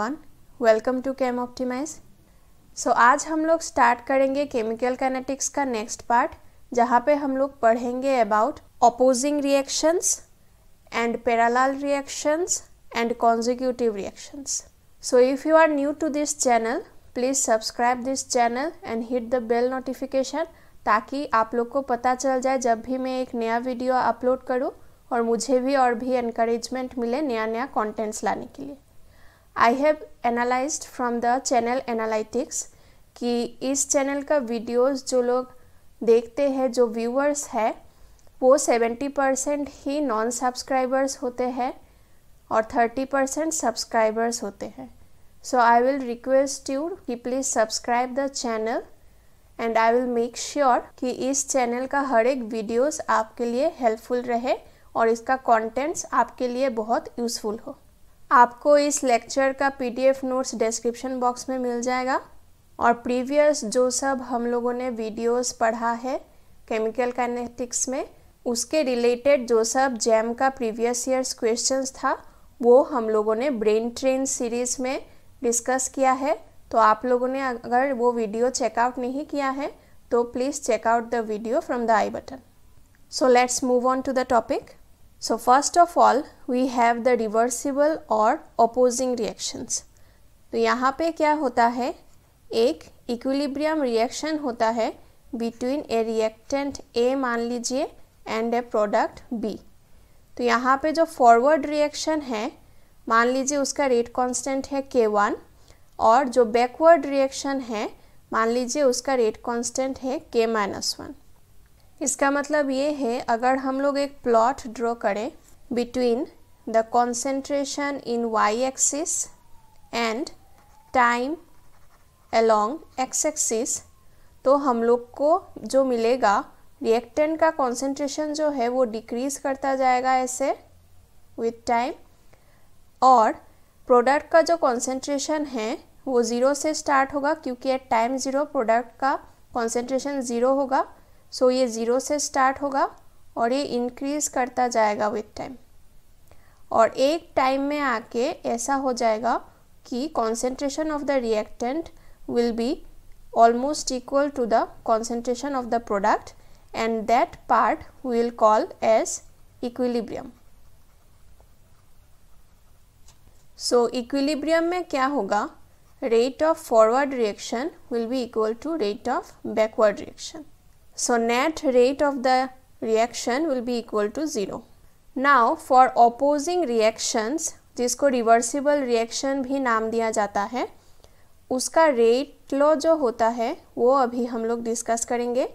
Everyone welcome to Chem Optimize so आज हम लोग स्टार्ट करेंगे केमिकल कैनेटिक्स का नेक्स्ट पार्ट जहाँ पे हम लोग पढ़ेंगे about opposing reactions and parallel reactions and consecutive reactions so if you are new to this channel please subscribe this channel and hit the bell notification ताकि आप लोग को पता चल जाए जब भी मैं एक नया वीडियो अपलोड करूँ और मुझे भी और भी एनकरेजमेंट मिले नया नया कंटेंट्स लाने के लिए I have analyse from the channel analytics कि इस चैनल का वीडियोस जो लोग देखते हैं जो व्यूअर्स है वो सेवेंटी परसेंट ही नॉन सब्सक्राइबर्स होते हैं और थर्टी परसेंट सब्सक्राइबर्स होते हैं so I will request you कि please subscribe the channel and I will make sure कि इस चैनल का हर एक वीडियोज़ आपके लिए हेल्पफुल रहे और इसका कॉन्टेंट्स आपके लिए बहुत यूज़फुल हो आपको इस लेक्चर का पीडीएफ नोट्स डिस्क्रिप्शन बॉक्स में मिल जाएगा और प्रीवियस जो सब हम लोगों ने वीडियोस पढ़ा है केमिकल काइनेटिक्स में उसके रिलेटेड जो सब जैम का प्रीवियस ईयर्स क्वेश्चंस था वो हम लोगों ने ब्रेन ट्रेन सीरीज़ में डिस्कस किया है तो आप लोगों ने अगर वो वीडियो चेकआउट नहीं किया है तो please check out the video from the I button so let's move on to the topic So first of all we have the reversible or opposing reactions. तो यहाँ पे क्या होता है एक इक्विलिब्रियम रिएक्शन होता है बिटवीन ए रिएक्टेंट ए मान लीजिए एंड ए प्रोडक्ट बी तो यहाँ पे जो फॉरवर्ड रिएक्शन है मान लीजिए उसका रेट कांस्टेंट है के वन और जो बैकवर्ड रिएक्शन है मान लीजिए उसका रेट कांस्टेंट है के माइनस वन इसका मतलब ये है अगर हम लोग एक प्लॉट ड्रॉ करें between the concentration in Y axis and time along X axis तो हम लोग को जो मिलेगा रिएक्टेंट का कॉन्सेंट्रेशन जो है वो डिक्रीज करता जाएगा ऐसे विथ टाइम और प्रोडक्ट का जो कॉन्सेंट्रेशन है वो ज़ीरो से स्टार्ट होगा क्योंकि एट टाइम ज़ीरो प्रोडक्ट का कॉन्सेंट्रेशन ज़ीरो होगा सो ये ज़ीरो से स्टार्ट होगा और ये इंक्रीज़ करता जाएगा विथ टाइम और एक टाइम में आके ऐसा हो जाएगा कि concentration of the reactant will be almost equal to the concentration of the product and that part will call as equilibrium so equilibrium में क्या होगा rate of forward reaction will be equal to rate of backward reaction So net rate of the reaction will be equal to 0. Now for opposing reactions जिसको reversible reaction भी नाम दिया जाता है उसका रेट लॉ जो होता है वो अभी हम लोग डिस्कस करेंगे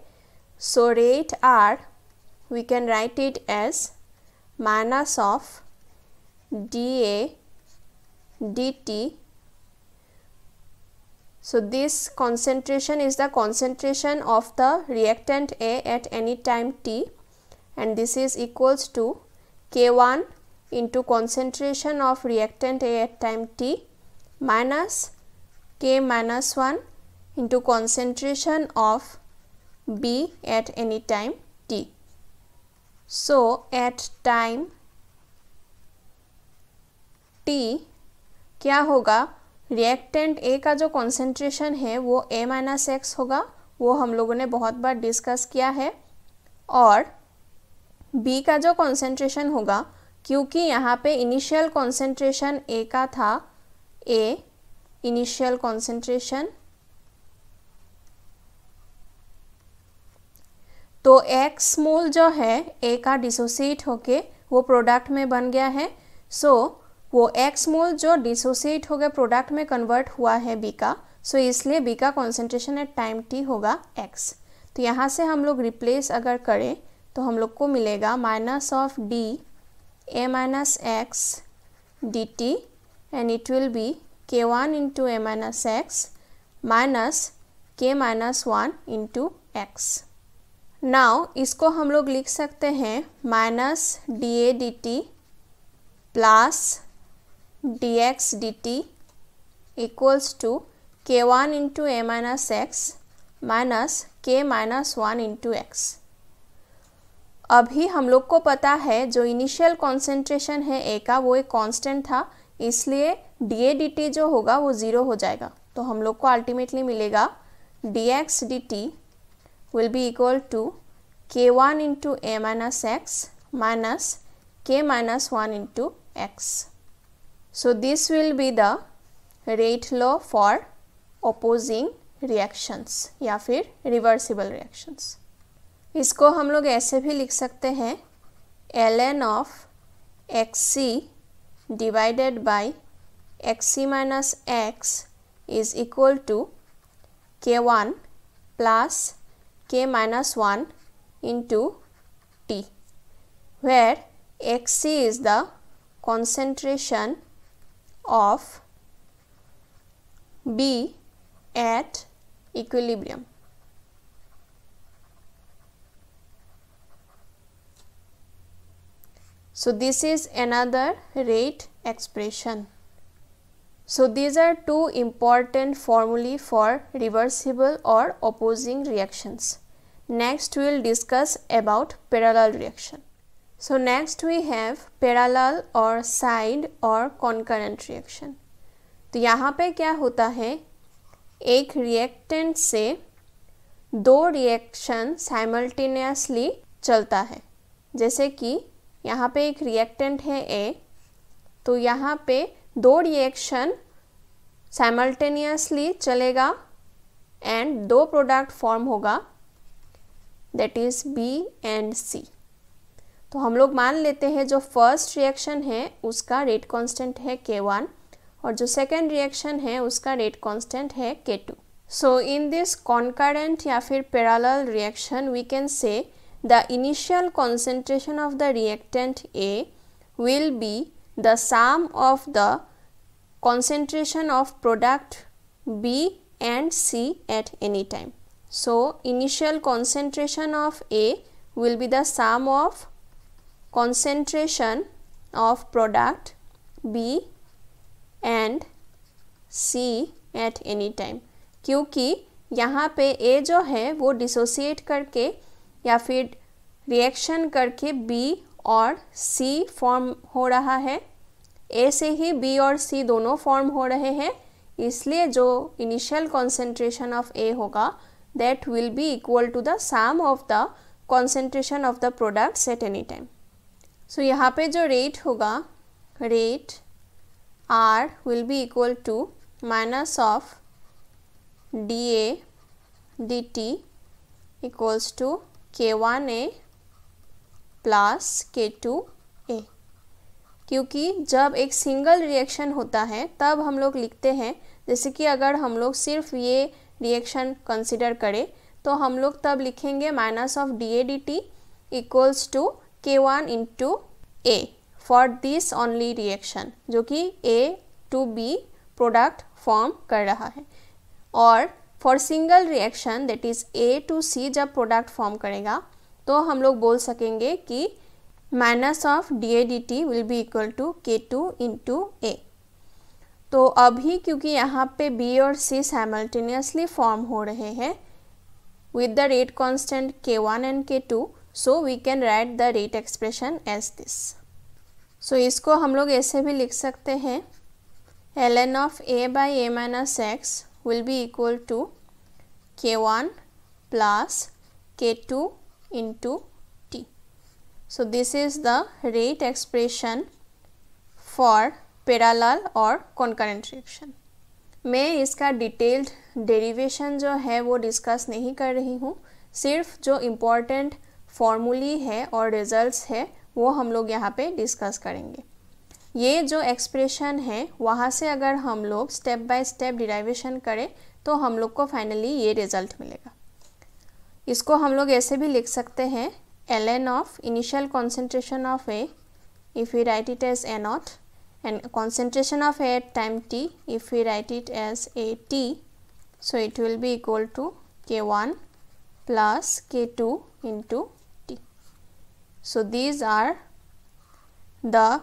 so rate R we can write it as minus of D A D T So, this concentration is the concentration of the reactant A at any time t and this is equals to K1 into concentration of reactant A at time t minus K minus 1 into concentration of B at any time t. So, at time t क्या होगा reactant A का जो concentration है वो ए minus x होगा वो हम लोगों ने बहुत बार डिस्कस किया है और बी का जो कॉन्सेंट्रेशन होगा क्योंकि यहाँ पे इनिशियल कॉन्सेंट्रेशन ए का था ए इनिशियल कॉन्सेंट्रेशन तो एक्स मोल जो है ए का डिसोसिएट होके वो प्रोडक्ट में बन गया है सो so, वो एक्स मोल जो डिसोसिएट हो गया प्रोडक्ट में कन्वर्ट हुआ है बी का सो so इसलिए बी का कॉन्सेंट्रेशन एट टाइम टी होगा एक्स तो यहाँ से हम लोग रिप्लेस अगर करें तो हम लोग को मिलेगा minus of D A minus X D T and it will be K one into A minus X minus K minus one into X now इसको हम लोग लिख सकते हैं minus D A D T plus dx dt equals to k1 into a minus x minus X minus one into X अभी हम लोग को पता है जो इनिशियल कॉन्सेंट्रेशन है ए का वो एक कांस्टेंट था इसलिए डी ए डी टी जो होगा वो ज़ीरो हो जाएगा तो हम लोग को अल्टीमेटली मिलेगा D X D T will be equal to K one into A minus X minus K minus one into X So this will be the rate law for opposing reactions या फिर reversible reactions. इसको हम लोग ऐसे भी लिख सकते हैं ln of xc divided by xc minus x is equal to k1 plus k minus 1 into t where xc is the concentration of B at equilibrium. So, this is another rate expression. So, these are two important formulae for reversible or opposing reactions. Next, we will discuss about parallel reaction. So next we have parallel or side or concurrent reaction. तो यहाँ पे क्या होता है एक reactant से दो reaction simultaneously चलता है जैसे कि यहाँ पे एक रिएक्टेंट है ए तो यहाँ पे दो रिएक्शन साइमल्टेनियसली चलेगा एंड दो प्रोडक्ट फॉर्म होगा that is B and C तो हम लोग मान लेते हैं जो फर्स्ट रिएक्शन है उसका रेट कांस्टेंट है के वन और जो सेकंड रिएक्शन है उसका रेट कांस्टेंट है K two so in this concurrent या फिर parallel reaction we can say the initial concentration of the reactant A will be the sum of the concentration of product B and C at any time so initial concentration of A will be the sum of concentration of product B and C at any time क्योंकि यहाँ पे A जो है वो dissociate करके या फिर reaction करके B और C फॉर्म हो रहा है A से ही B और C दोनों फॉर्म हो रहे हैं इसलिए जो इनिशियल कॉन्सेंट्रेशन ऑफ ए होगा that will be equal to the sum of the concentration of the products at any time so so, यहाँ पे जो रेट होगा rate R will be equal to minus of D A D T equals to K one A plus K two A क्योंकि जब एक single reaction होता है तब हम लोग लिखते हैं जैसे कि अगर हम लोग सिर्फ ये रिएक्शन कंसिडर करें तो हम लोग तब लिखेंगे minus of D A D T equals to K1 into A for this only reaction जो कि A to B product form कर रहा है और for single reaction that is A to C जब प्रोडक्ट फॉर्म करेगा तो हम लोग बोल सकेंगे कि minus of D A D T will be equal to K two into A तो अभी क्योंकि यहाँ पे बी और सी साइमल्टेनियसली फॉर्म हो रहे हैं with the rate constant K one and K two so we can write the rate expression as this so इसको हम लोग ऐसे भी लिख सकते हैं L N of A by A minus X will be equal to K one plus K two into T so this is the rate expression for parallel और concurrent reaction मैं इसका डिटेल्ड डेरिवेशन जो है वो discuss नहीं कर रही हूँ सिर्फ जो इम्पोर्टेंट फॉर्मूली है और रिजल्ट्स है वो हम लोग यहाँ पे डिस्कस करेंगे ये जो एक्सप्रेशन है वहाँ से अगर हम लोग स्टेप बाय स्टेप डिराइवेशन करें तो हम लोग को फाइनली ये रिजल्ट मिलेगा इसको हम लोग ऐसे भी लिख सकते हैं L N of initial concentration of A if you write it as A naught A at time T if you write it as A T so it will be equal to K one plus K two into So, these are the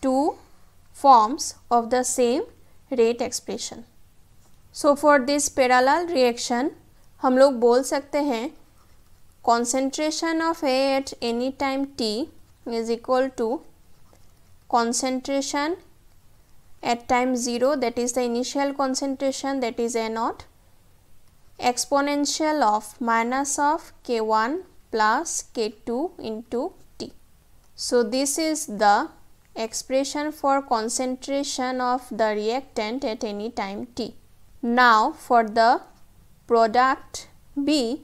two forms of the same rate expression. So, for this parallel reaction hum log bol sakte hain concentration of A at any time t is equal to concentration at time 0 that is the initial concentration that is A not exponential of minus of K1 plus K2 into T. So, this is the expression for concentration of the reactant at any time t. Now, for the product B,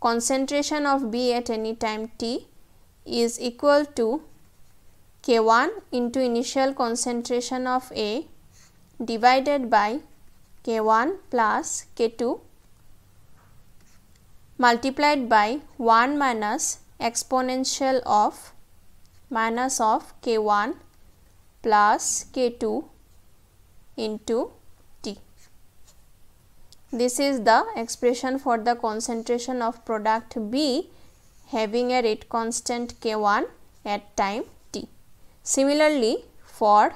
concentration of B at any time t is equal to K1 into initial concentration of A divided by K1 plus K2 multiplied by 1 minus exponential of minus of k1 plus k2 into t. This is the expression for the concentration of product B having a rate constant k1 at time t. Similarly, for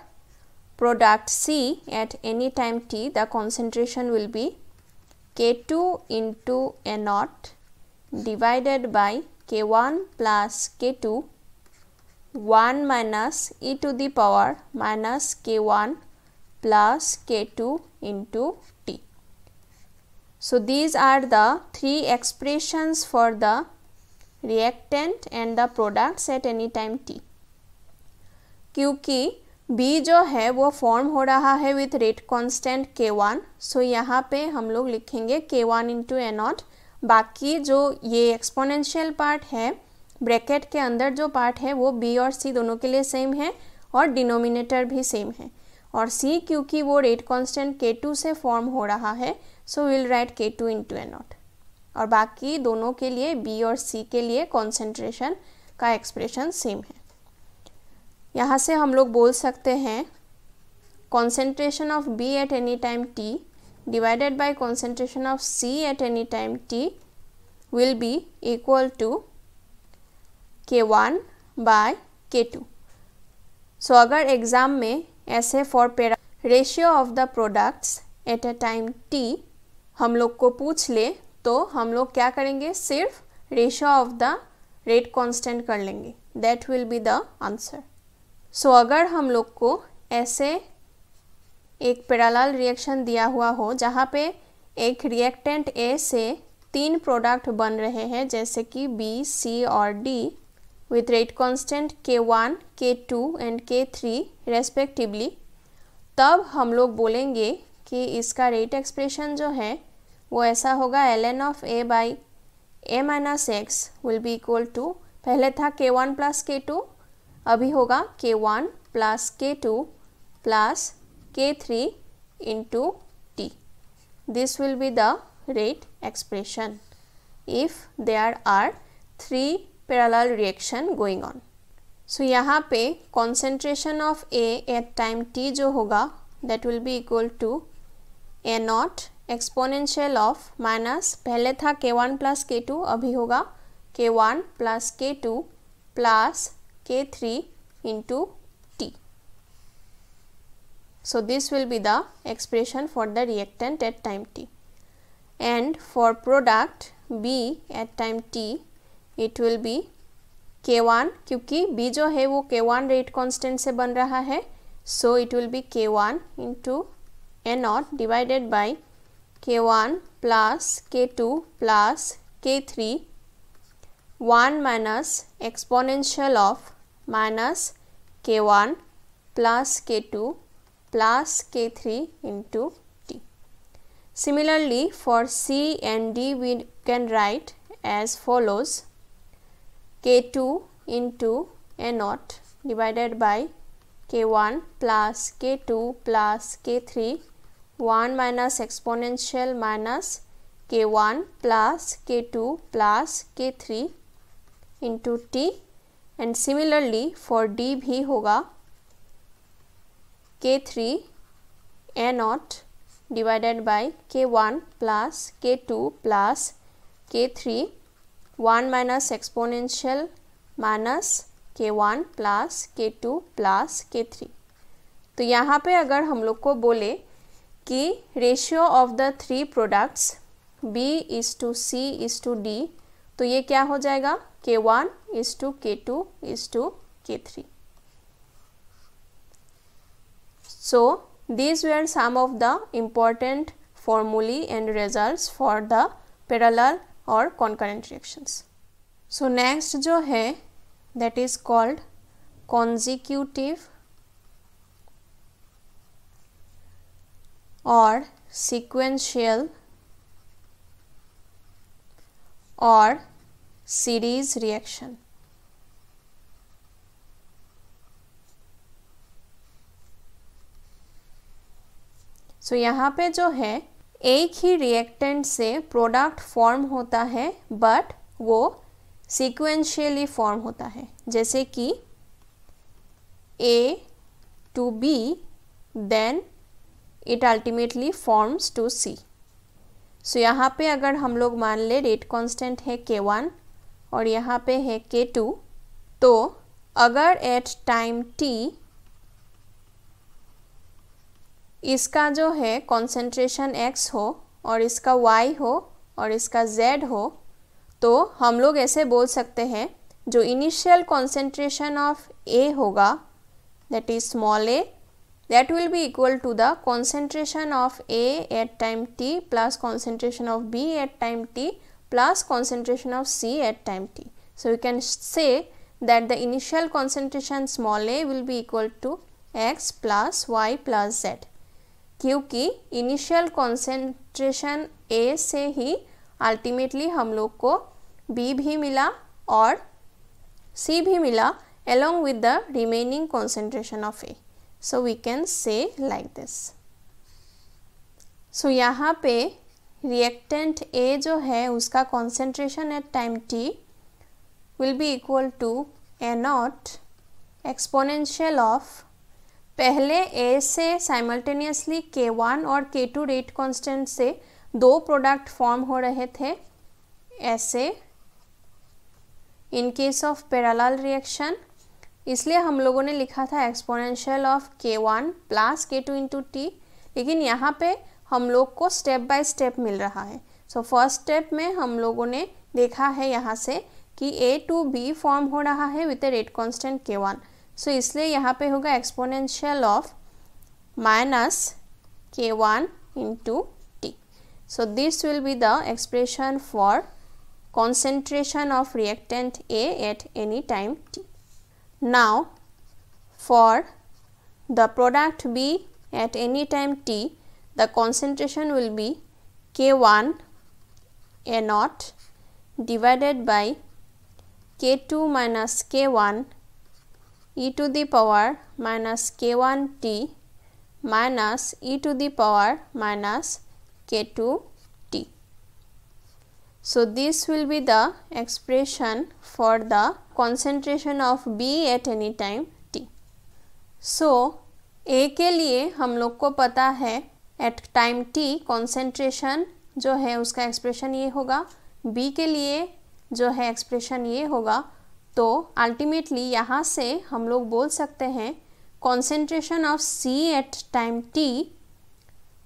product C at any time t the concentration will be k2 into a naught divided by k1 plus k2 1 minus e to the power minus k1 plus k2 into t. So, these are the three expressions for the reactant and the products at any time t. Q key B जो है वो form हो रहा है with rate constant K one so यहाँ पे हम लोग लिखेंगे के वन इंटू ए नॉट बाकी जो ये एक्सपोनेंशियल पार्ट है ब्रैकेट के अंदर जो पार्ट है वो बी और सी दोनों के लिए सेम है और डिनोमिनेटर भी सेम है और सी क्योंकि वो रेट कॉन्स्टेंट के टू से फॉर्म हो रहा है so will write K two into A naught और बाकी दोनों के लिए बी और सी के लिए कॉन्सेंट्रेशन का एक्सप्रेशन सेम है यहाँ से हम लोग बोल सकते हैं concentration of B at any time T divided by concentration of C at any time T will be equal to K one by K two so अगर एग्जाम में ऐसे for para ratio of the products at a time T हम लोग को पूछ ले तो हम लोग क्या करेंगे सिर्फ ratio of the rate constant कर लेंगे that will be the answer so अगर हम लोग को ऐसे एक पेरालाल रिएक्शन दिया हुआ हो जहाँ पे एक रिएक्टेंट ए से तीन प्रोडक्ट बन रहे हैं जैसे कि बी सी और D with rate constant K one K two and K three respectively तब हम लोग बोलेंगे कि इसका रेट एक्सप्रेशन जो है वो ऐसा होगा L N of A by A minus X will be equal to पहले था के वन प्लस के टू अभी होगा k1 one plus K two plus K three into T this will be the rate expression if there are three parallel reaction going on so यहाँ पे concentration of A at time T जो होगा that will be equal to A naught exponential of minus पहले था के one plus K to अभी होगा K one plus K two plus k3 into t. So, this will be the expression for the reactant at time t. And for product B at time t, it will be k1 क्योंकि B जो है वो k1 rate constant से बन रहा है, so it will be k1 into n0 divided by k1 plus k2 plus k3 1 minus exponential of minus k1 plus k2 plus k3 into t. Similarly, for c and d we can write as follows k2 into a naught divided by k1 plus k2 plus k3 1 minus exponential minus k1 plus k2 plus k3 into t and similarly for D भी होगा K three A naught divided by K one plus K two plus K three one minus exponential minus K one plus K two plus K three तो यहाँ पे अगर हम लोग को बोले कि ratio of the three products B is to C is to D तो ये क्या हो जाएगा K1 one is to K two is to के three so these were some of the important formulae and result for the parallel और concurrent reactions so next जो है that is called consecutive और सिक्वेंशियल और series reaction so so, यहाँ पे जो है एक ही रिएक्टेंट से प्रोडक्ट फॉर्म होता है बट वो सीक्वेंशियली फॉर्म होता है जैसे कि A to B then it ultimately forms to C so यहाँ पे अगर हम लोग मान ले रेट कांस्टेंट है के वन और यहाँ पे है के टू तो अगर एट टाइम टी इसका जो है कॉन्सेंट्रेशन एक्स हो और इसका वाई हो और इसका जेड हो तो हम लोग ऐसे बोल सकते हैं जो इनिशियल कॉन्सेंट्रेशन ऑफ ए होगा that is small A that will be equal to the concentration of A at time T plus concentration of B at time T plus concentration of C at time t. So, we can say that the initial concentration small a will be equal to x plus y plus z क्योंकि initial concentration A से ही ultimately हम लोग को B भी मिला और सी भी मिला along with the remaining concentration of A. So, we can say like this. So, यहाँ पे रिएक्टेंट ए जो है उसका concentration at time T will be equal to A naught exponential of पहले ए से साइमल्टेनियसली के वन और के टू रेट कॉन्स्टेंट से दो प्रोडक्ट फॉर्म हो रहे थे ऐसे in case of parallel reaction इसलिए हम लोगों ने लिखा था exponential of K one plus K two into T लेकिन यहाँ पे हम लोग को स्टेप बाय स्टेप मिल रहा है सो फर्स्ट स्टेप में हम लोगों ने देखा है यहाँ से कि ए टू बी फॉर्म हो रहा है with a rate constant K one so इसलिए यहाँ पे होगा exponential of minus K one into T so this will be the expression for concentration of reactant A at any time T now for the product B at any time T the concentration will be K1 a A0 divided by K2 minus K1 e to the power minus K1 t minus e to the power minus K2 t. So, this will be the expression for the concentration of B at any time t. So, A के लिए हम लोग को पता है eight time T concentration जो है उसका एक्सप्रेशन ये होगा बी के लिए जो है एक्सप्रेशन ये होगा तो अल्टीमेटली यहाँ से हम लोग बोल सकते हैं concentration of C at time T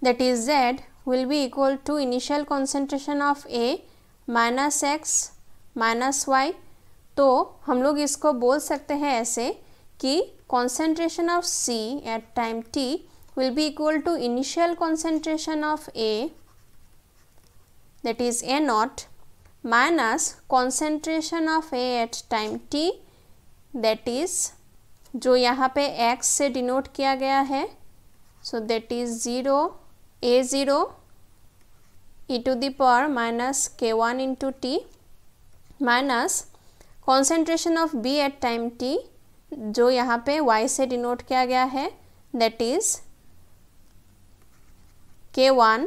that is Z will be equal to initial concentration of A minus X minus Y तो हम लोग इसको बोल सकते हैं ऐसे कि concentration of C at time T will be equal to initial concentration of A that is A naught minus concentration of A at time t that is जो यहाँ पे x से डिनोट किया गया है so that is zero A zero e to the power minus K one into T minus concentration of b at time t जो यहाँ पे y से डिनोट किया गया है that is k1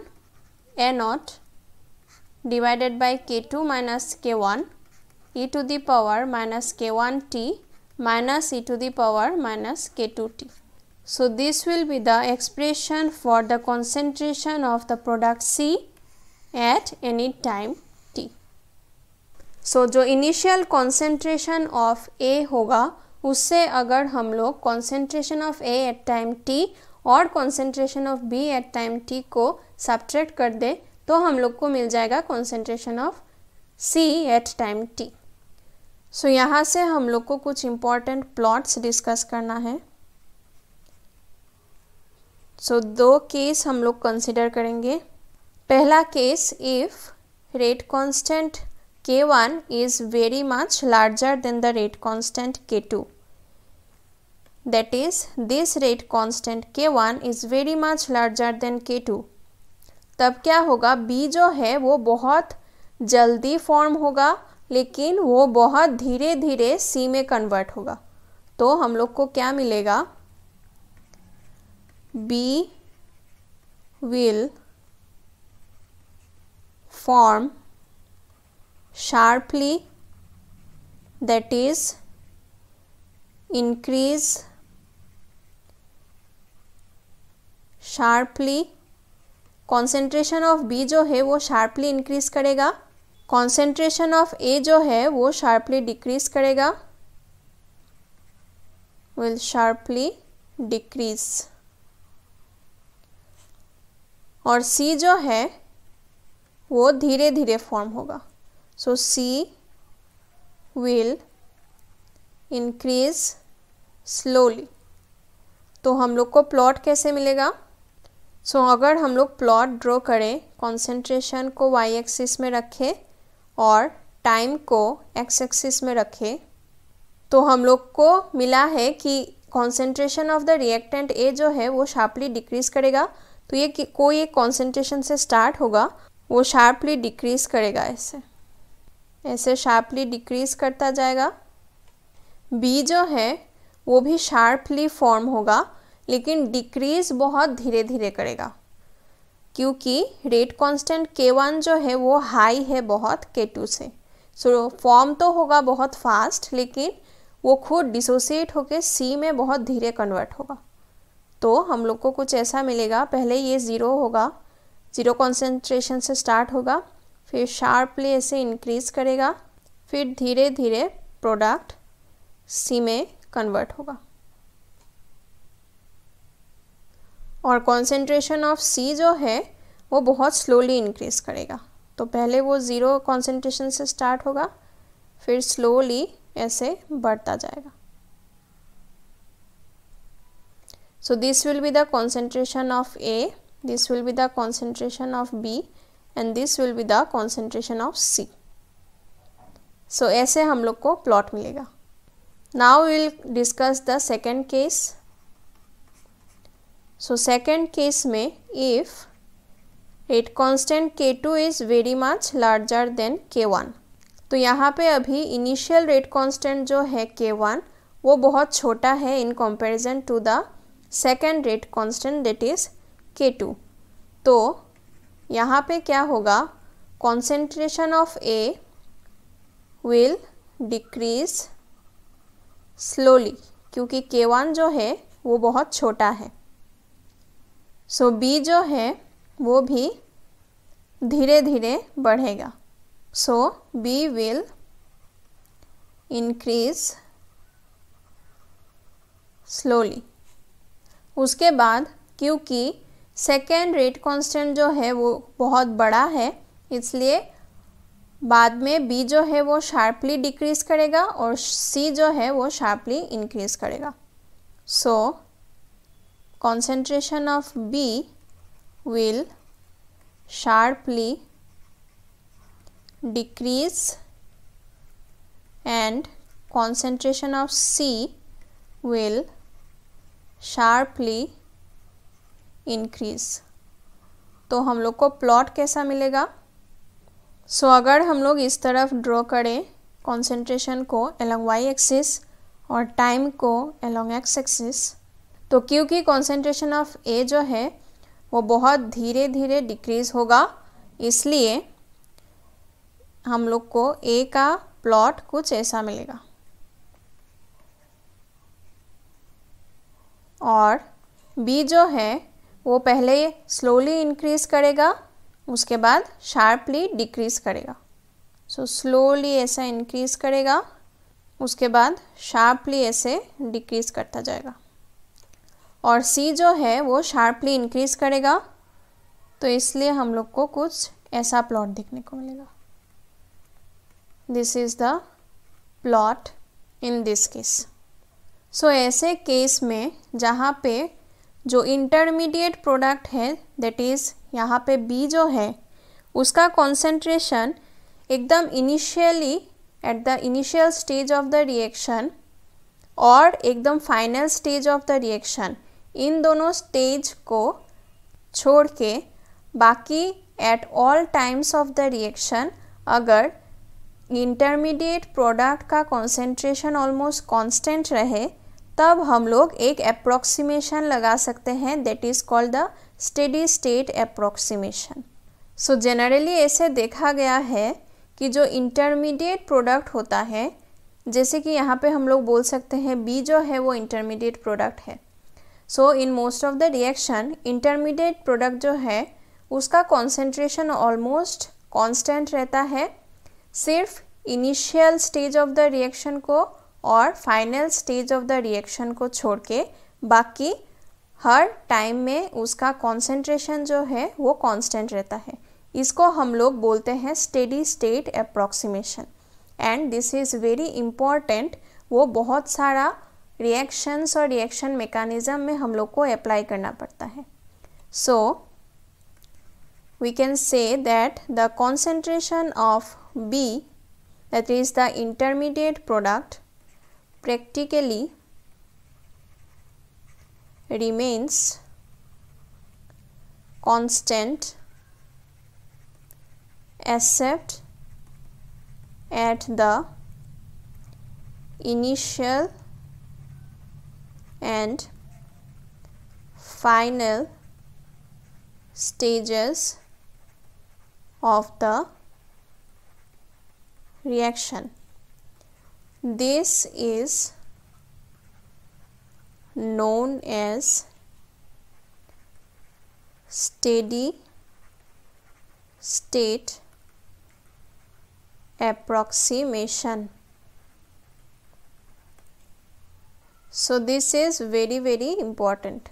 a naught divided by k2 minus k1 e to the power minus k1t minus e to the power minus k2t. So, this will be the expression for the concentration of the product C at any time t. So, जो initial concentration of A होगा उससे अगर हम लोग concentration of A at time t और concentration of B at time T को subtract कर दें तो हम लोग को मिल जाएगा concentration of C at time T so यहाँ से हम लोग को कुछ इम्पॉर्टेंट प्लॉट्स डिस्कस करना है सो so, दो केस हम लोग कंसिडर करेंगे पहला case if rate K one is very much larger than the rate constant K two that is this rate constant K1 is very much larger than K2 तब क्या होगा B जो है वो बहुत जल्दी फॉर्म होगा लेकिन वो बहुत धीरे धीरे C में कन्वर्ट होगा तो हम लोग को क्या मिलेगा B will form sharply that is increase sharply concentration of B जो है वो शार्पली इंक्रीज करेगा कॉन्सेंट्रेशन ऑफ ए जो है वो शार्पली डिक्रीज करेगा विल शार्पली डिक्रीज और सी जो है वो धीरे धीरे फॉर्म होगा so C will increase slowly तो हम लोग को प्लॉट कैसे मिलेगा सो so, अगर हम लोग प्लॉट ड्रॉ करें कॉन्सेंट्रेशन को वाई एक्सिस में रखें और टाइम को एक्स एक्सिस में रखें तो हम लोग को मिला है कि concentration of the reactant A जो है वो शार्पली डिक्रीज करेगा तो ये कोई एक कॉन्सेंट्रेशन से स्टार्ट होगा वो शार्पली डिक्रीज करेगा ऐसे ऐसे शार्पली डिक्रीज करता जाएगा बी जो है वो भी शार्पली फॉर्म होगा लेकिन डिक्रीज बहुत धीरे धीरे करेगा क्योंकि रेट कांस्टेंट वन जो है वो हाई है बहुत के टू से सो so, फॉर्म तो होगा बहुत फास्ट लेकिन वो खुद डिसोसिएट होकर सी में बहुत धीरे कन्वर्ट होगा तो हम लोग को कुछ ऐसा मिलेगा पहले ये ज़ीरो होगा ज़ीरो कॉन्सेंट्रेशन से स्टार्ट होगा फिर शार्पली ऐसे इंक्रीज़ करेगा फिर धीरे धीरे प्रोडक्ट सी में कन्वर्ट होगा और कॉन्सेंट्रेशन ऑफ सी जो है वो बहुत स्लोली इंक्रीज करेगा तो पहले वो ज़ीरो कॉन्सेंट्रेशन से स्टार्ट होगा फिर स्लोली ऐसे बढ़ता जाएगा so this will be the concentration of A this will be the concentration of B and this will be the concentration of C so ऐसे हम लोग को प्लॉट मिलेगा now will discuss the second case so second case में if rate constant K two is very much larger than K one तो यहाँ पे अभी इनिशियल रेट कांस्टेंट जो है के वन वो बहुत छोटा है in comparison to the second rate constant that is K two तो यहाँ पे क्या होगा concentration of A will decrease slowly क्योंकि के वन जो है वो बहुत छोटा है सो बी जो है वो भी धीरे धीरे बढ़ेगा so B will increase slowly उसके बाद क्योंकि सेकेंड रेट कांस्टेंट जो है वो बहुत बड़ा है इसलिए बाद में बी जो है वो शार्पली डिक्रीज करेगा और सी जो है वो शार्पली इंक्रीज करेगा so so, concentration of B will sharply decrease and concentration of C will sharply increase. तो हम लोग को प्लॉट कैसा मिलेगा सो so, अगर हम लोग इस तरफ ड्रॉ करें कॉन्सेंट्रेशन को एलोंग वाई एक्सिस और टाइम को एलोंग एक्स एक्सिस तो क्योंकि कॉन्सेंट्रेशन ऑफ ए जो है वो बहुत धीरे धीरे डिक्रीज होगा इसलिए हम लोग को ए का प्लॉट कुछ ऐसा मिलेगा और बी जो है वो पहले स्लोली इंक्रीज करेगा उसके बाद शार्पली डिक्रीज करेगा सो so, स्लोली ऐसा इंक्रीज करेगा उसके बाद शार्पली ऐसे डिक्रीज करता जाएगा और सी जो है वो शार्पली इंक्रीज़ करेगा तो इसलिए हम लोग को कुछ ऐसा प्लॉट देखने को मिलेगा this is the plot in this case so ऐसे केस में जहाँ पे जो इंटरमीडिएट प्रोडक्ट है दैट इज़ यहाँ पे बी जो है उसका कॉन्सेंट्रेशन एकदम initially at the initial stage of the reaction और एकदम final stage of the reaction इन दोनों स्टेज को छोड़ के बाकी at all times of the reaction अगर इंटरमीडिएट प्रोडक्ट का कॉन्सेंट्रेशन ऑलमोस्ट कांस्टेंट रहे तब हम लोग एक अप्रोक्सीमेशन लगा सकते हैं that is called the steady state approximation so generally ऐसे देखा गया है कि जो इंटरमीडिएट प्रोडक्ट होता है जैसे कि यहाँ पे हम लोग बोल सकते हैं बी जो है वो इंटरमीडिएट प्रोडक्ट है so in most of the reaction intermediate product जो है उसका कॉन्सेंट्रेशन ऑलमोस्ट कॉन्स्टेंट रहता है सिर्फ initial stage of the reaction को और final stage of the reaction को छोड़ के बाकी हर टाइम में उसका कॉन्सेंट्रेशन जो है वो कॉन्स्टेंट रहता है इसको हम लोग बोलते हैं steady state approximation and this is very important वो बहुत सारा रिएक्शंस और रिएक्शन मेकानिज़म में हम लोग को अप्लाई करना पड़ता है so we can say that the concentration of B that is the intermediate product practically remains constant except at the initial and final stages of the reaction. This is known as steady state approximation. so this is very very important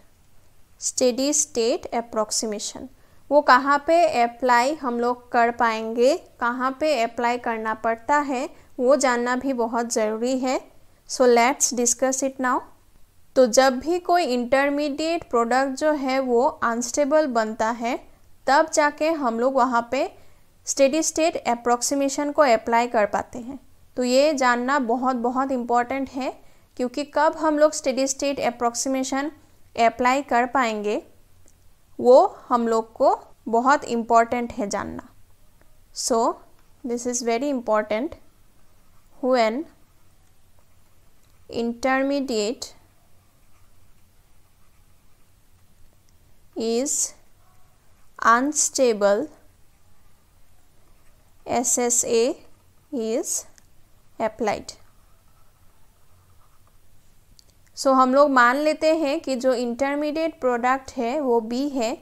steady state approximation वो कहाँ पे apply हम लोग कर पाएंगे कहाँ पे apply करना पड़ता है वो जानना भी बहुत ज़रूरी है so let's discuss it now तो जब भी कोई इंटरमीडिएट प्रोडक्ट जो है वो अनस्टेबल बनता है तब जाके हम लोग वहाँ पे स्टेडी स्टेट अप्रोक्सीमेशन को अप्लाई कर पाते हैं तो ये जानना बहुत बहुत इम्पॉर्टेंट है क्योंकि कब हम लोग स्टडी स्टेट अप्रोक्सीमेशन अप्लाई कर पाएंगे वो हम लोग को बहुत इम्पॉर्टेंट है जानना so this is very important intermediate is unstable S S as applied so so, हम लोग मान लेते हैं कि जो इंटरमीडिएट प्रोडक्ट है वो बी है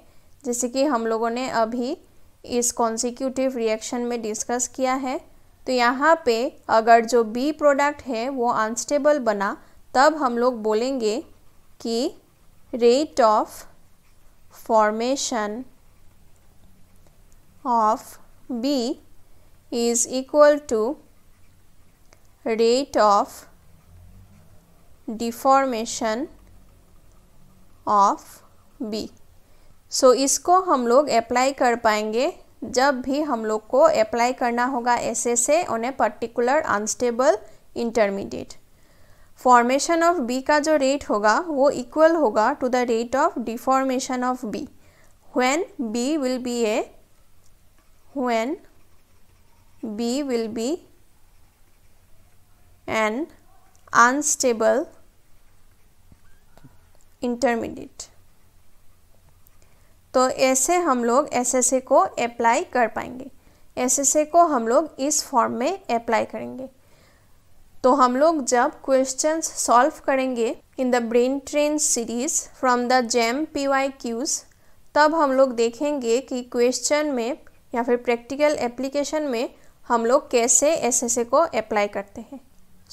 जैसे कि हम लोगों ने अभी इस कॉन्सिक्यूटिव रिएक्शन में डिस्कस किया है तो यहाँ पे अगर जो बी प्रोडक्ट है वो अनस्टेबल बना तब हम लोग बोलेंगे कि rate of formation of B is equal to rate of deformation of B so इसको हम लोग अप्लाई कर पाएंगे जब भी हम लोग को अप्लाई करना होगा ऐसे से on a particular unstable intermediate formation of B का जो रेट होगा वो इक्वल होगा to the rate of deformation of B when B will be a when B will be and unstable intermediate तो ऐसे हम लोग ए को अप्लाई कर पाएंगे ए को हम लोग इस फॉर्म में अप्लाई करेंगे तो हम लोग जब क्वेश्चंस सॉल्व करेंगे in the brain train series from the JAM P Y Qs तब हम लोग देखेंगे कि क्वेश्चन में या फिर प्रैक्टिकल एप्लीकेशन में हम लोग कैसे ए को अप्लाई करते हैं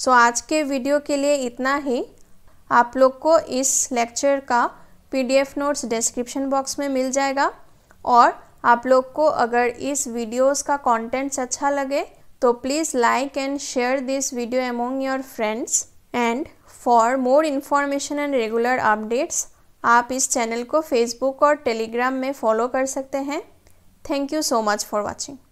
सो आज के वीडियो के लिए इतना ही आप लोग को इस लेक्चर का पीडीएफ नोट्स डिस्क्रिप्शन बॉक्स में मिल जाएगा और आप लोग को अगर इस वीडियोस का कंटेंट्स अच्छा लगे तो please like and share this video among your friends and for more information and regular updates आप इस चैनल को फेसबुक और टेलीग्राम में फॉलो कर सकते हैं thank you so much for watching